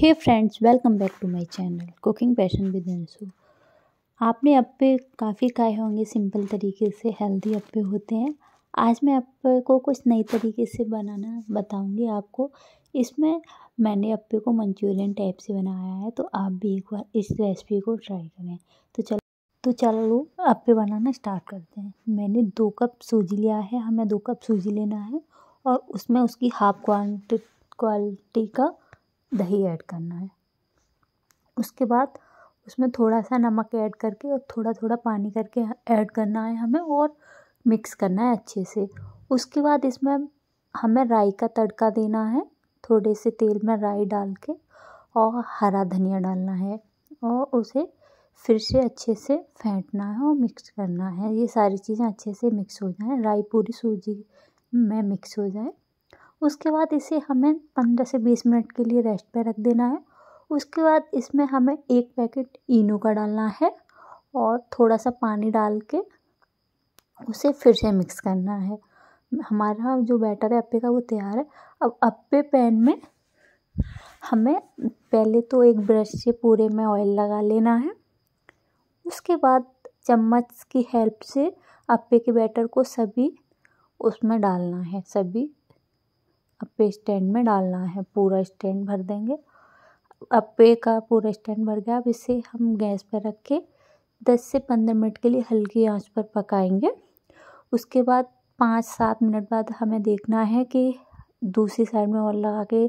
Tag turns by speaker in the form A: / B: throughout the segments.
A: hey friends welcome back to my channel cooking passion with Anshu आपने अप्पे काफ़ी खाए होंगे सिंपल तरीके से हेल्दी अप्पे होते हैं आज मैं अप्पे को कुछ नई तरीके से बनाना बताऊंगी आपको इसमें मैंने अप्पे को मंचूरियन टाइप से बनाया है तो आप भी एक बार इस रेसिपी को ट्राई करें तो चलो तो चलो अप्पे बनाना स्टार्ट करते हैं मैंने दो कप सूजी लिया है हमें दो कप सूजी लेना है और उसमें उसकी हाफ क्वान्ट क्वालिटी का दही ऐड करना है उसके बाद उसमें थोड़ा सा नमक ऐड करके और थोड़ा थोड़ा पानी करके ऐड करना है हमें और मिक्स करना है अच्छे से उसके बाद इसमें हमें राई का तड़का देना है थोड़े से तेल में राई डाल के और हरा धनिया डालना है और उसे फिर से अच्छे से फेंटना है और मिक्स करना है ये सारी चीज़ें अच्छे से मिक्स हो जाएँ राई पूरी सूजी में मिक्स हो जाए उसके बाद इसे हमें पंद्रह से बीस मिनट के लिए रेस्ट पे रख देना है उसके बाद इसमें हमें एक पैकेट इनो का डालना है और थोड़ा सा पानी डाल के उसे फिर से मिक्स करना है हमारा जो बैटर है अप्पे का वो तैयार है अब अप्पे पैन में हमें पहले तो एक ब्रश से पूरे में ऑयल लगा लेना है उसके बाद चम्मच की हेल्प से अप्पे के बैटर को सभी उसमें डालना है सभी अब पे स्टैंड में डालना है पूरा स्टैंड भर देंगे अब पे का पूरा स्टैंड भर गया अब इसे हम गैस पर रख के दस से पंद्रह मिनट के लिए हल्की आंच पर पकाएंगे उसके बाद पाँच सात मिनट बाद हमें देखना है कि दूसरी साइड में और लगा के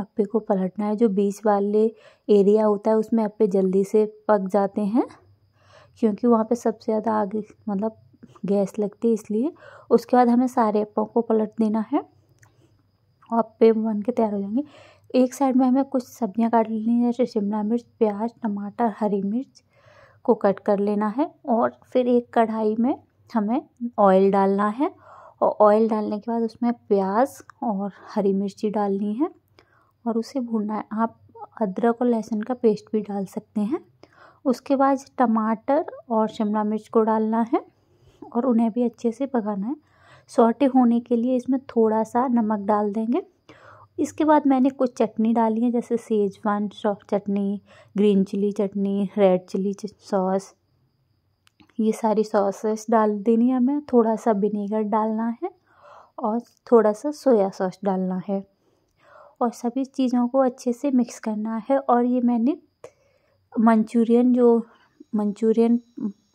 A: अपे को पलटना है जो बीच वाले एरिया होता है उसमें अपे जल्दी से पक जाते हैं क्योंकि वहाँ पे सबसे ज़्यादा आगे मतलब गैस लगती है इसलिए उसके बाद हमें सारे अपों को पलट देना है आप पे बन के तैयार हो जाएंगे एक साइड में हमें कुछ सब्जियां काट लेनी है जैसे शिमला मिर्च प्याज टमाटर हरी मिर्च को कट कर लेना है और फिर एक कढ़ाई में हमें ऑयल डालना है और ऑयल डालने के बाद उसमें प्याज और हरी मिर्ची डालनी है और उसे भूनना है आप अदरक और लहसुन का पेस्ट भी डाल सकते हैं उसके बाद टमाटर और शिमला मिर्च को डालना है और उन्हें भी अच्छे से पकाना है सौटे होने के लिए इसमें थोड़ा सा नमक डाल देंगे इसके बाद मैंने कुछ चटनी डाली है जैसे schezwan soft chutney green chilli chutney red chilli sauce ये सारी सॉसेस डाल देनी है हमें थोड़ा सा विनेगर डालना है और थोड़ा सा सोया सॉस डालना है और सभी चीज़ों को अच्छे से मिक्स करना है और ये मैंने मंचूरियन जो मंचूरियन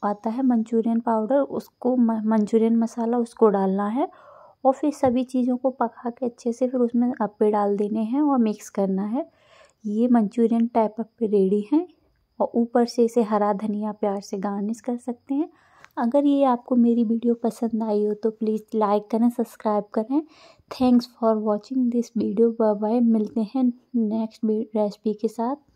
A: आता है मंचूरियन पाउडर उसको मंचूरियन मसाला उसको डालना है और फिर सभी चीज़ों को पका के अच्छे से फिर उसमें अप्पे डाल देने हैं और मिक्स करना है ये मंचूरियन टाइप अप्पे रेडी हैं और ऊपर से इसे हरा धनिया प्यार से गार्निश कर सकते हैं अगर ये आपको मेरी वीडियो पसंद आई हो तो प्लीज़ लाइक करें सब्सक्राइब करें thanks for watching this video bye bye मिलते हैं नेक्स्ट रेसिपी के साथ